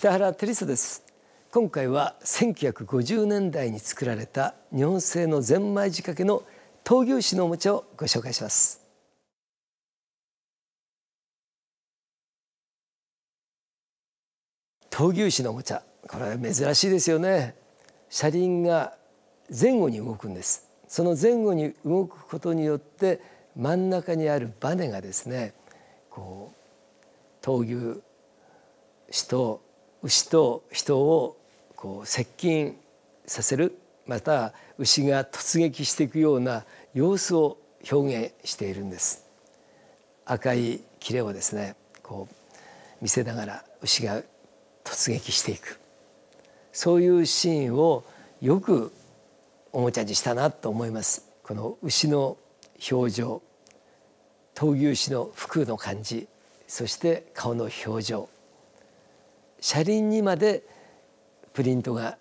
北原テリサです今回は1950年代に作られた日本製のゼンマイ仕掛けの闘牛士のおもちゃをご紹介します闘牛士のおもちゃこれは珍しいですよね車輪が前後に動くんですその前後に動くことによって真ん中にあるバネがですねこう闘牛士と牛と人をこう接近させるまた牛が突撃していくような様子を表現しているんです赤い切れをですねこう見せながら牛が突撃していくそういうシーンをよくおもちゃにしたなと思いますこの牛の表情闘牛士の服の感じそして顔の表情車輪にまでプリントが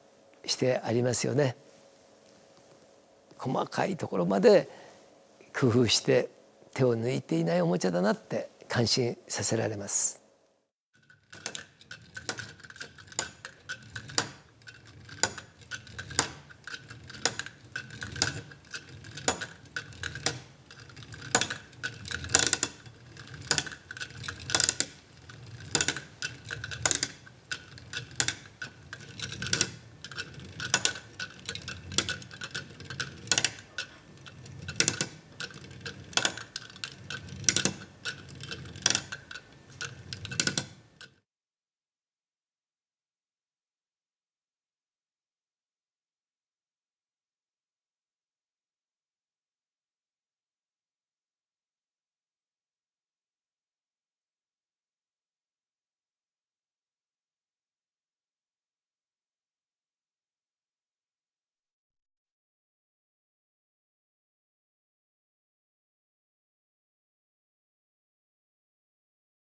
してありますよね。細かいところまで工夫して手を抜いていないおもちゃだなって感心させられます。